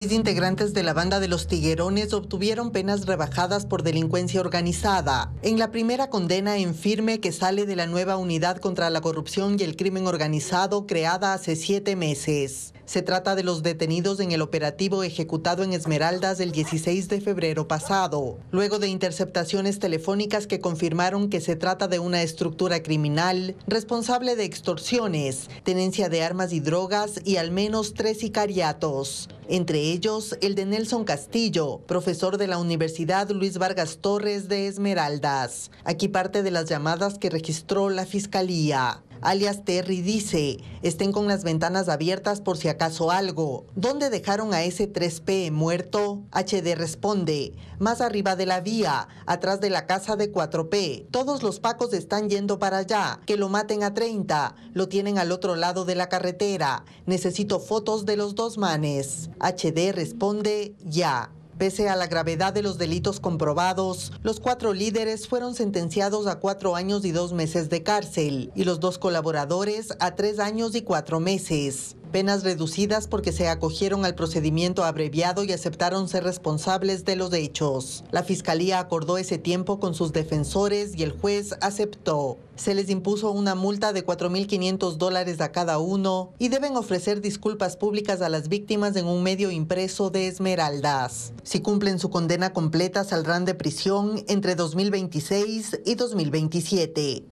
Integrantes de la banda de los Tiguerones obtuvieron penas rebajadas por delincuencia organizada. En la primera condena en firme que sale de la nueva unidad contra la corrupción y el crimen organizado creada hace siete meses. Se trata de los detenidos en el operativo ejecutado en Esmeraldas el 16 de febrero pasado, luego de interceptaciones telefónicas que confirmaron que se trata de una estructura criminal responsable de extorsiones, tenencia de armas y drogas y al menos tres sicariatos, entre ellos el de Nelson Castillo, profesor de la Universidad Luis Vargas Torres de Esmeraldas. Aquí parte de las llamadas que registró la Fiscalía alias Terry, dice, estén con las ventanas abiertas por si acaso algo. ¿Dónde dejaron a ese 3P muerto? HD responde, más arriba de la vía, atrás de la casa de 4P. Todos los pacos están yendo para allá, que lo maten a 30, lo tienen al otro lado de la carretera. Necesito fotos de los dos manes. HD responde, ya. Pese a la gravedad de los delitos comprobados, los cuatro líderes fueron sentenciados a cuatro años y dos meses de cárcel y los dos colaboradores a tres años y cuatro meses penas reducidas porque se acogieron al procedimiento abreviado y aceptaron ser responsables de los hechos. La fiscalía acordó ese tiempo con sus defensores y el juez aceptó. Se les impuso una multa de 4.500 dólares a cada uno y deben ofrecer disculpas públicas a las víctimas en un medio impreso de Esmeraldas. Si cumplen su condena completa saldrán de prisión entre 2026 y 2027.